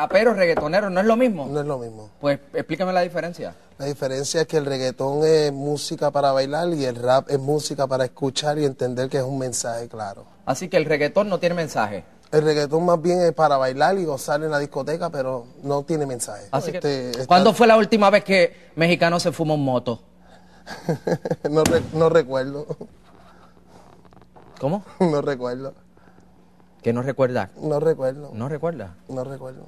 ¿Raperos, reggaetonero, ¿no es lo mismo? No es lo mismo. Pues explícame la diferencia. La diferencia es que el reggaetón es música para bailar y el rap es música para escuchar y entender que es un mensaje claro. Así que el reggaetón no tiene mensaje. El reggaetón más bien es para bailar y gozar en la discoteca, pero no tiene mensaje. Así que, este, ¿Cuándo fue la última vez que mexicano se fumó un moto? no, no recuerdo. ¿Cómo? no recuerdo. ¿Que no recuerdas? No recuerdo. ¿No recuerda No recuerdo.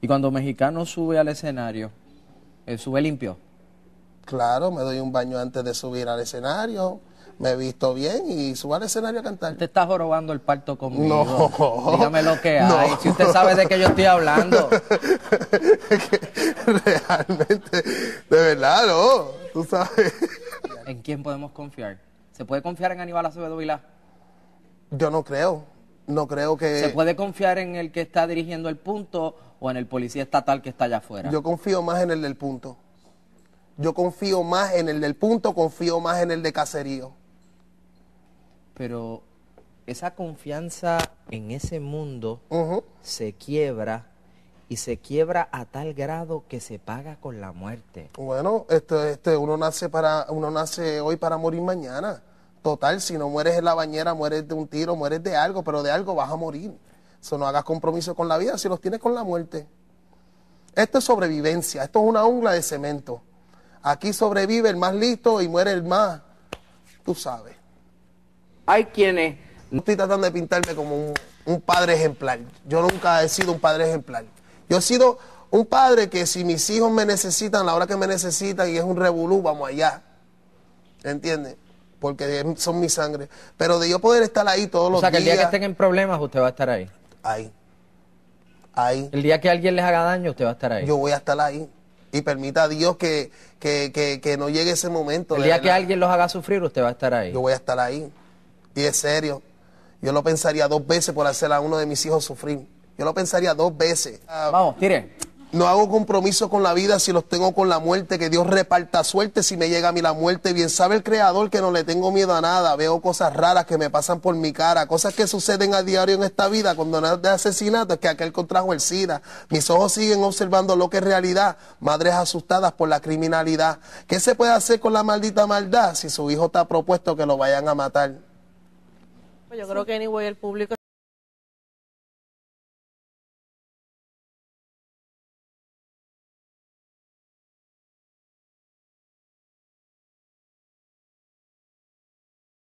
Y cuando mexicano sube al escenario, ¿él sube limpio? Claro, me doy un baño antes de subir al escenario, me visto bien y subo al escenario a cantar. Te estás jorobando el parto conmigo. No. Dígame lo que hay. Si usted sabe de qué yo estoy hablando. Realmente, de verdad, no. Tú sabes. ¿En quién podemos confiar? ¿Se puede confiar en Aníbal Acevedo Vilá? Yo no creo. No creo que... ¿Se puede confiar en el que está dirigiendo el punto o en el policía estatal que está allá afuera? Yo confío más en el del punto. Yo confío más en el del punto, confío más en el de caserío. Pero esa confianza en ese mundo se quiebra y se quiebra a tal grado que se paga con la muerte. Bueno, este, este, uno nace para, uno nace hoy para morir mañana. Total, si no mueres en la bañera, mueres de un tiro, mueres de algo, pero de algo vas a morir. Eso no hagas compromiso con la vida si los tienes con la muerte. Esto es sobrevivencia, esto es una ungla de cemento. Aquí sobrevive el más listo y muere el más, tú sabes. Hay quienes... No estoy tratando de pintarme como un, un padre ejemplar. Yo nunca he sido un padre ejemplar. Yo he sido un padre que si mis hijos me necesitan, la hora que me necesitan y es un revolú, vamos allá. ¿Entiendes? porque son mi sangre. Pero de yo poder estar ahí todos los días. O sea, que el día que estén en problemas, usted va a estar ahí. Ahí. Ahí. El día que alguien les haga daño, usted va a estar ahí. Yo voy a estar ahí. Y permita a Dios que, no llegue ese momento. El día que alguien los haga sufrir, usted va a estar ahí. Yo voy a estar ahí. Y es serio. Yo lo pensaría dos veces por hacer a uno de mis hijos sufrir. Yo lo pensaría dos veces. Vamos, tiren. No hago compromiso con la vida si los tengo con la muerte, que Dios reparta suerte si me llega a mí la muerte. Bien sabe el Creador que no le tengo miedo a nada, veo cosas raras que me pasan por mi cara, cosas que suceden a diario en esta vida, nada de asesinato, es que aquel contrajo el SIDA. Mis ojos siguen observando lo que es realidad, madres asustadas por la criminalidad. ¿Qué se puede hacer con la maldita maldad si su hijo está propuesto que lo vayan a matar? Pues yo creo que anyway el público...